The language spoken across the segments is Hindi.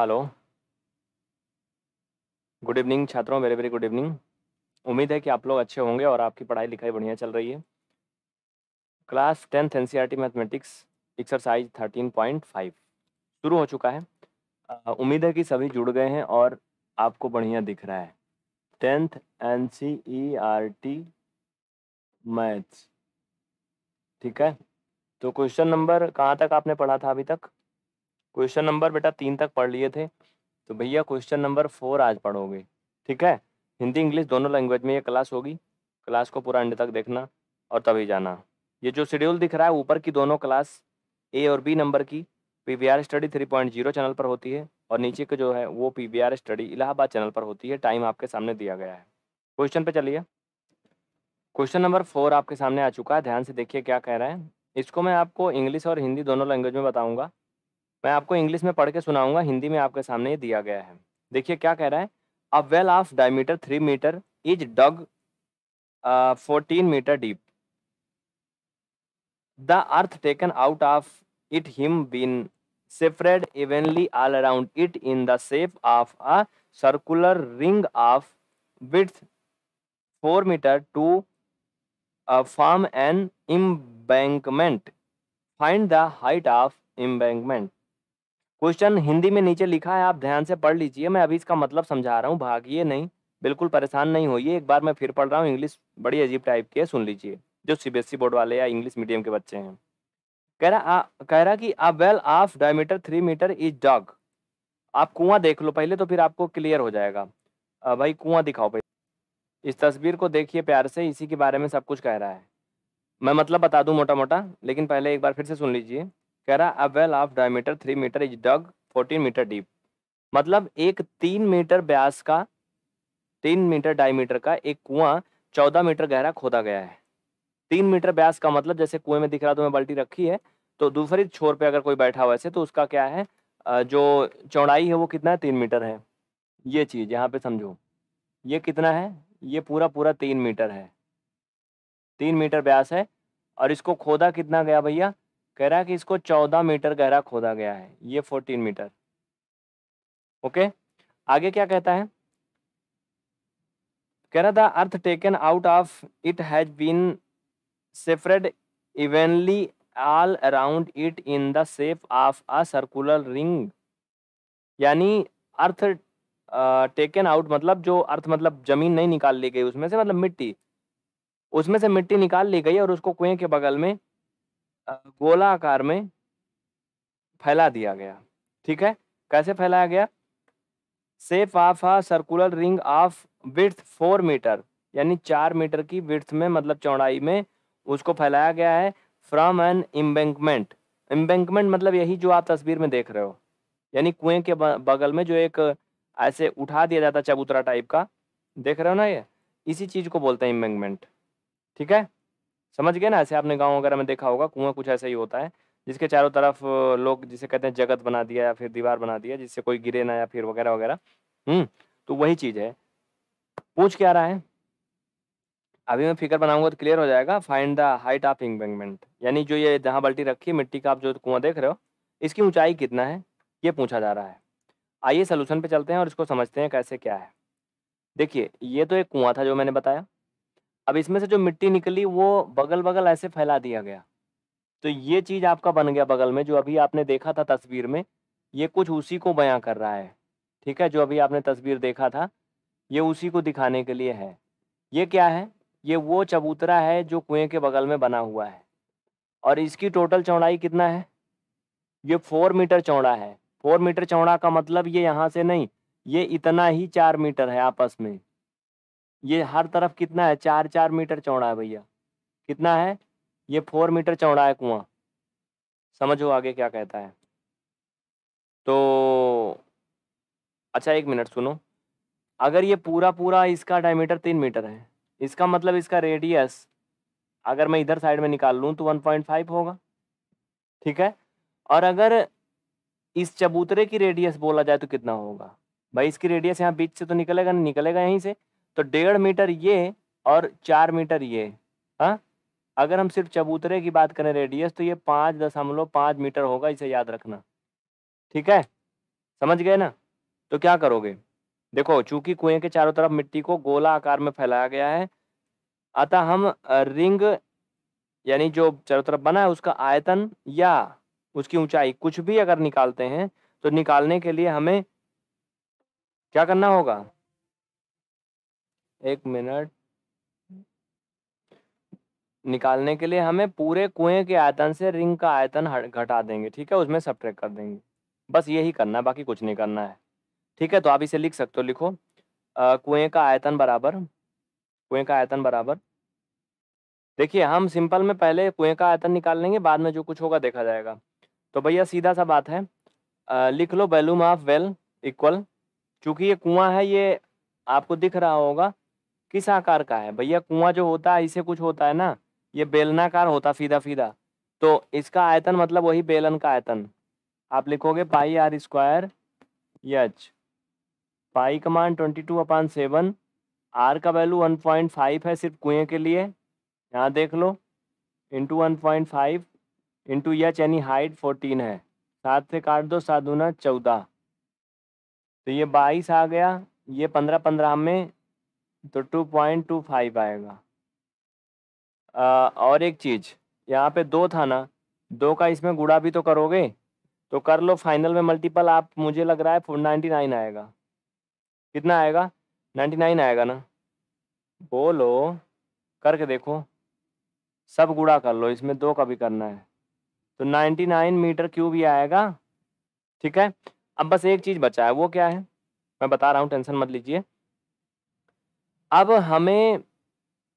हेलो गुड इवनिंग छात्रों वेरी वेरी गुड इवनिंग उम्मीद है कि आप लोग अच्छे होंगे और आपकी पढ़ाई लिखाई बढ़िया चल रही है class tenth N C mathematics exercise thirteen point five शुरू हो चुका है उम्मीद है कि सभी जुड़ गए हैं और आपको बढ़िया दिख रहा है tenth N C E R T maths ठीक है तो क्वेश्चन नंबर कहाँ तक आपने पढ़ा था अभी तक क्वेश्चन नंबर बेटा तीन तक पढ़ लिए थे तो भैया क्वेश्चन नंबर फोर आज पढ़ोगे ठीक है हिंदी इंग्लिश दोनों लैंग्वेज में ये क्लास होगी क्लास को पूरा अंडे तक देखना और तभी जाना ये जो शेड्यूल दिख रहा है ऊपर की दोनों क्लास ए और बी नंबर की P V R study three point zero channel पर होती है और नीचे का जो है वो P V R study Allahabad channel पर होती है टाइम आपके सामने दिया गया है क्वेश्चन पे चलिए क्वेश्चन नंबर फोर आपके सामने आ चुका है ध्यान से देखिए क्या कह रहे हैं इसको मैं आपको इंग्लिश और हिंदी दोनों लैंग्वेज में बताऊंगा मैं आपको इंग्लिश में पढ़ के सुनाऊंगा हिंदी में आपके सामने दिया गया है देखिए क्या कह रहा है a well of diameter three metre is dug fourteen metre deep the earth taken out of it him been separate evenly all around it in the shape of a circular ring of with four metre to form an embankment find the height of embankment question Hindi में नीचे लिखा है आप ध्यान से पढ़ लीजिए मैं अभी इसका मतलब समझा रहा हूँ भागिए नहीं बिल्कुल परेशान नहीं होइए एक बार मैं फिर पढ़ रहा हूँ इंग्लिश बड़ी अजीब टाइप की है सुन लीजिए जो सी e बोर्ड वाले या इंग्लिश मीडियम के बच्चे हैं कह रहा आ, कह रहा कि a well of diameter three metre is dug आप कुआं देख लो पहले तो फिर आपको क्लियर हो जाएगा आ, भाई कुआं दिखाओ पहले इस तस्वीर को देखिए प्यार से इसी के बारे में सब कुछ कह रहा है मैं मतलब बता दूं मोटा मोटा लेकिन पहले एक बार फिर से सुन लीजिए कह रहा a well of diameter three metre is dug fourteen metre deep मतलब एक तीन मीटर ब्यास का तीन मीटर डायमीटर का एक कुआं चौदह मीटर गहरा खोदा गया है तीन मीटर ब्यास का मतलब जैसे कुएं में दिख रहा तो मैं बाल्टी रखी है तो दूसरी छोर पे अगर कोई बैठा हुआ है तो उसका क्या है जो चौड़ाई है वो कितना है तीन मीटर है ये चीज़ यहाँ पे समझो ये कितना है ये पूरा पूरा तीन मीटर है तीन मीटर ब्यास है और इसको खोदा कितना गया भैया कह रहा है कि इसको चौदह मीटर गहरा खोदा गया है ये फोर्टीन मीटर ओके आगे क्या कहता है कह रहा था earth taken out of it has been spread evenly all around it in the shape of a circular ring यानी अर्थ टेकन आउट मतलब जो अर्थ मतलब जमीन नहीं निकाल ली गई उसमें से मतलब मिट्टी उसमें से मिट्टी निकाल ली गई और उसको कुएं के बगल में गोला आकार में फैला दिया गया ठीक है कैसे फैलाया गया shape of a circular ring of with four metre यानी चार मीटर की विथ में मतलब चौड़ाई में उसको फैलाया गया है फ्रॉम एन एम्बेंकमेंट एम्बेंकमेंट मतलब यही जो आप तस्वीर में देख रहे हो यानी कुएं के बगल में जो एक ऐसे उठा दिया जाता चबूतरा टाइप का देख रहे हो ना ये इसी चीज़ को बोलते हैं एम्बेंकमेंट ठीक है समझ गए ना ऐसे आपने गाँव वगैरह में देखा होगा कुआं कुछ ऐसा ही होता है जिसके चारों तरफ लोग जिसे कहते हैं जगत बना दिया या फिर दीवार बना दिया जिससे कोई गिरे ना या फिर वगैरह वगैरह हम्म तो वही चीज है पूछ क्या रहा है अभी मैं फिगर बनाऊंगा तो क्लियर हो जाएगा find the height of embankment यानी जो ये जहां बल्टी रखी मिट्टी का आप जो कुआं देख रहे हो इसकी ऊंचाई कितना है ये पूछा जा रहा है आइए सोल्यूशन पे चलते हैं और इसको समझते हैं कैसे क्या है देखिए ये तो एक कुआं था जो मैंने बताया अब इसमें से जो मिट्टी निकली वो बगल बगल ऐसे फैला दिया गया तो ये चीज़ आपका बन गया बगल में जो अभी आपने देखा था तस्वीर में ये कुछ उसी को बयां कर रहा है ठीक है जो अभी आपने तस्वीर देखा था ये उसी को दिखाने के लिए है ये क्या है ये वो चबूतरा है जो कुएं के बगल में बना हुआ है और इसकी टोटल चौड़ाई कितना है ये फोर मीटर चौड़ा है फोर मीटर चौड़ा का मतलब ये यहाँ से नहीं ये इतना ही चार मीटर है आपस में ये हर तरफ कितना है चार चार मीटर चौड़ा है भैया कितना है ये फोर मीटर चौड़ा है कुआं समझो आगे क्या कहता है तो अच्छा एक मिनट सुनो अगर ये पूरा पूरा इसका डायमीटर तीन मीटर है इसका मतलब इसका रेडियस अगर मैं इधर साइड में निकाल लूँ तो वन पॉइंट फाइव होगा ठीक है और अगर इस चबूतरे की रेडियस बोला जाए तो कितना होगा भाई इसकी रेडियस यहाँ बीच से तो निकलेगा नहीं निकलेगा यहीं से तो डेढ़ मीटर ये और चार मीटर ये हाँ अगर हम सिर्फ चबूतरे की बात करें रेडियस तो ये पाँच दशमलव पाँच मीटर होगा इसे याद रखना ठीक है समझ गए ना तो क्या करोगे देखो चूंकि कुएं के चारों तरफ मिट्टी को गोला आकार में फैलाया गया है अतः हम रिंग यानी जो चारों तरफ बना है उसका आयतन या उसकी ऊंचाई कुछ भी अगर निकालते हैं तो निकालने के लिए हमें क्या करना होगा एक मिनट निकालने के लिए हमें पूरे कुएं के आयतन से रिंग का आयतन घटा देंगे ठीक है उसमें सब कर देंगे बस यही करना है बाकी कुछ नहीं करना है ठीक है तो आप इसे लिख सकते हो लिखो कुएं का आयतन बराबर कुएं का आयतन बराबर देखिए हम सिंपल में पहले कुएं का आयतन निकाल लेंगे बाद में जो कुछ होगा देखा जाएगा तो भैया सीधा सा बात है आ, लिख लो वैल्यूम ऑफ वेल इक्वल चूंकि ये कुआं है ये आपको दिख रहा होगा किस आकार का है भैया कुआं जो होता है इसे कुछ होता है ना ये बेलनाकार होता फीदा फीदा तो इसका आयतन मतलब वही बेलन का आयतन आप लिखोगे पाई आर स्क्वायर यच पाई का मान twenty two upon seven R का वैल्यू वन पॉइंट फाइव है सिर्फ कुएं के लिए यहाँ देख लो into one point five into H यानी हाइट फोर्टीन है सात से काट दो सात दूना चौदह तो ये बाईस आ गया ये पंद्रह पंद्रह में तो टू पॉइंट टू फाइव आएगा आ, और एक चीज़ यहाँ पे दो था ना दो का इसमें गुड़ा भी तो करोगे तो कर लो फाइनल में मल्टीपल आप मुझे लग रहा है फोर नाइन्टी नाइन आएगा कितना आएगा नाइन्टी नाइन आएगा ना बोलो करके देखो सब गुड़ा कर लो इसमें दो का भी करना है तो नाइन्टी नाइन मीटर क्यूब ही आएगा ठीक है अब बस एक चीज़ बचा है वो क्या है मैं बता रहा हूँ टेंशन मत लीजिए अब हमें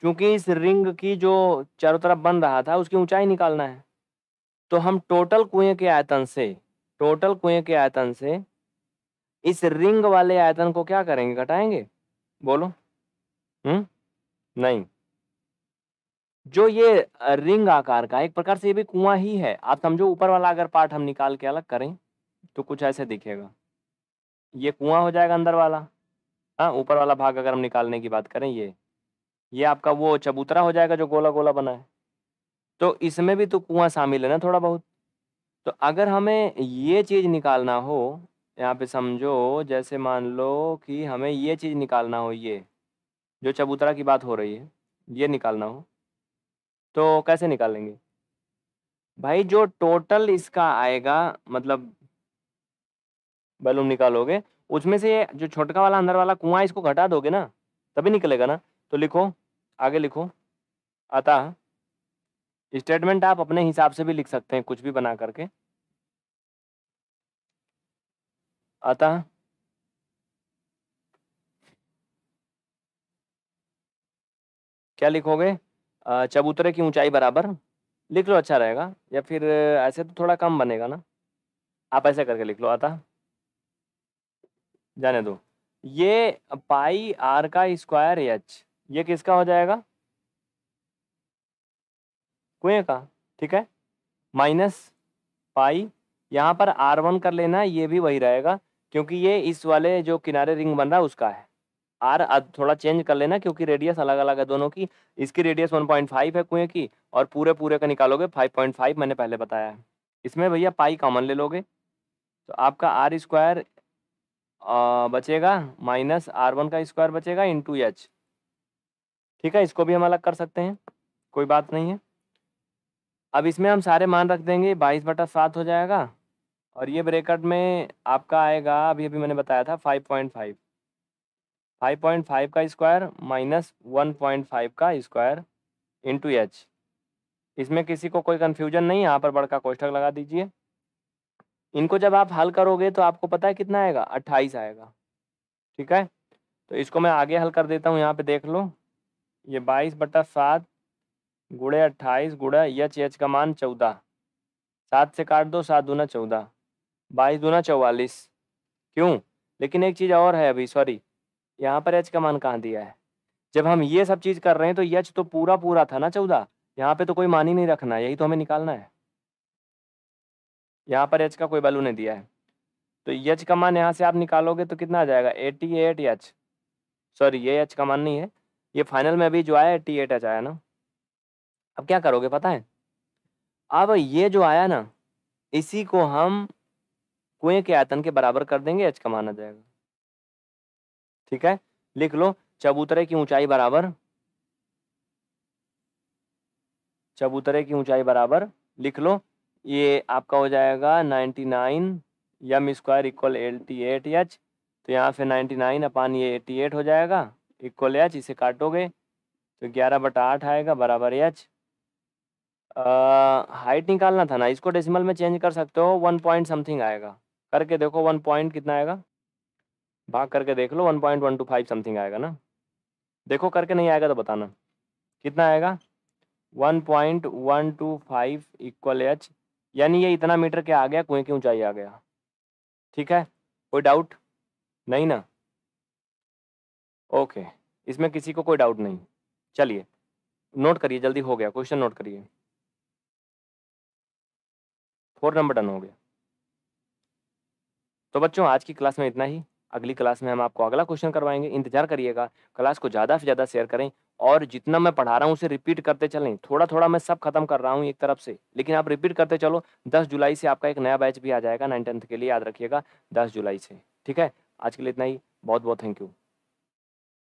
क्योंकि इस रिंग की जो चारों तरफ बन रहा था उसकी ऊंचाई निकालना है तो हम टोटल कुएं के आयतन से टोटल कुएं के आयतन से इस रिंग वाले आयतन को क्या करेंगे घटाएंगे बोलो हम्म नहीं जो ये रिंग आकार का एक प्रकार से ये भी कुआं ही है आप समझो ऊपर वाला अगर पार्ट हम निकाल के अलग करें तो कुछ ऐसे दिखेगा ये कुआं हो जाएगा अंदर वाला हाँ, ऊपर वाला भाग अगर हम निकालने की बात करें ये, ये आपका वो चबूतरा हो जाएगा जो गोला-गोला बना है। तो इसमें भी तो कुआं शामिल है ना थोड़ा बहुत। तो अगर हमें ये चीज़ निकालना हो, यहाँ पे समझो जैसे मान लो कि हमें ये चीज़ निकालना हो ये, जो चबूतरा की बात हो रही है, ये निकालना हो, तो कैसे निकालेंगे? भाई जो टोटल इसका आएगा मतलब बैलून निकालोगे उसमें से जो छोटका वाला अंदर वाला कुआं इसको घटा दोगे ना तभी निकलेगा ना तो लिखो आगे लिखो अतः स्टेटमेंट आप अपने हिसाब से भी लिख सकते हैं कुछ भी बना करके अतः क्या लिखोगे चबूतरे की ऊंचाई बराबर लिख लो अच्छा रहेगा या फिर ऐसे तो थोड़ा कम बनेगा ना आप ऐसे करके लिख लो आता जाने दो ये पाई आर का स्क्वायर एच ये किसका हो जाएगा कुएं का ठीक है माइनस पाई यहाँ पर आर वन कर लेना ये भी वही रहेगा क्योंकि ये इस वाले जो किनारे रिंग बन रहा है उसका है आर थोड़ा चेंज कर लेना क्योंकि रेडियस अलग अलग है दोनों की इसकी रेडियस 1.5 है कुएं की और पूरे पूरे का निकालोगे 5.5 मैंने पहले बताया है इसमें भैया पाई कॉमन ले लोगे तो आपका आर स्क्वायर बचेगा माइनस आर वन का स्क्वायर बचेगा इन टू एच ठीक है इसको भी हम अलग कर सकते हैं कोई बात नहीं है अब इसमें हम सारे मान रख देंगे बाईस बटा सात हो जाएगा और ये ब्रेकट में आपका आएगा अभी अभी मैंने बताया था five point five five point five का square minus one point five का स्क्वायर इंटू एच इसमें किसी को कोई कन्फ्यूजन नहीं यहाँ पर बड़का कोष्ठक लगा दीजिए इनको जब आप हल करोगे तो आपको पता है कितना आएगा अट्ठाईस आएगा ठीक है तो इसको मैं आगे हल कर देता हूँ यहाँ पे देख लो ये बाईस बटा सात गुड़े अट्ठाईस गुड़ा यच यच का मान चौदह सात से काट दो सात दूना चौदह बाईस दूना चौवालीस क्यों लेकिन एक चीज़ और है अभी सॉरी यहाँ पर यच का मान कहाँ दिया है जब हम ये सब चीज़ कर रहे हैं तो यच तो पूरा पूरा था ना चौदह यहाँ पे तो कोई मान ही नहीं रखना यही तो हमें निकालना है यहाँ पर एच का कोई वैल्यू नहीं दिया है तो यच का मान यहाँ से आप निकालोगे तो कितना आ जाएगा एटी एट एच सॉरी ये एच का मान नहीं है ये फाइनल में अभी जो आया एटी एट एच आया ना अब क्या करोगे पता है अब ये जो आया ना इसी को हम कुएं के आयतन के बराबर कर देंगे एच का मान आ जाएगा ठीक है लिख लो चबूतरे की ऊंचाई बराबर चबूतरे की ऊंचाई बराबर लिख लो ये आपका हो जाएगा ninety nine M square equal eighty eight H तो यहाँ पे नाइन अपान ये एटी एट हो जाएगा इक्वल एच इसे काटोगे तो ग्यारह बटा आठ आएगा बराबर एच हाइट निकालना था ना इसको डेसिमल में चेंज कर सकते हो वन पॉइंट समथिंग आएगा करके देखो वन पॉइंट कितना आएगा भाग करके देख लो one point one two five something आएगा ना देखो करके नहीं आएगा तो बताना कितना आएगा one point one two five equal H यानी ये इतना मीटर क्या आ गया कुएं की ऊंचाई आ गया ठीक है कोई डाउट नहीं ना ओके इसमें किसी को कोई डाउट नहीं चलिए नोट करिए जल्दी हो गया क्वेश्चन नोट करिए फोर नंबर डन हो गया तो बच्चों आज की क्लास में इतना ही अगली क्लास में हम आपको अगला क्वेश्चन करवाएंगे इंतजार करिएगा क्लास को ज़्यादा से ज़्यादा शेयर करें और जितना मैं पढ़ा रहा हूँ उसे रिपीट करते चलें थोड़ा थोड़ा मैं सब खत्म कर रहा हूँ एक तरफ से लेकिन आप रिपीट करते चलो दस जुलाई से आपका एक नया बैच भी आ जाएगा नाइन टेंथ के लिए याद रखिएगा दस जुलाई से ठीक है आज के लिए इतना ही बहुत बहुत थैंक यू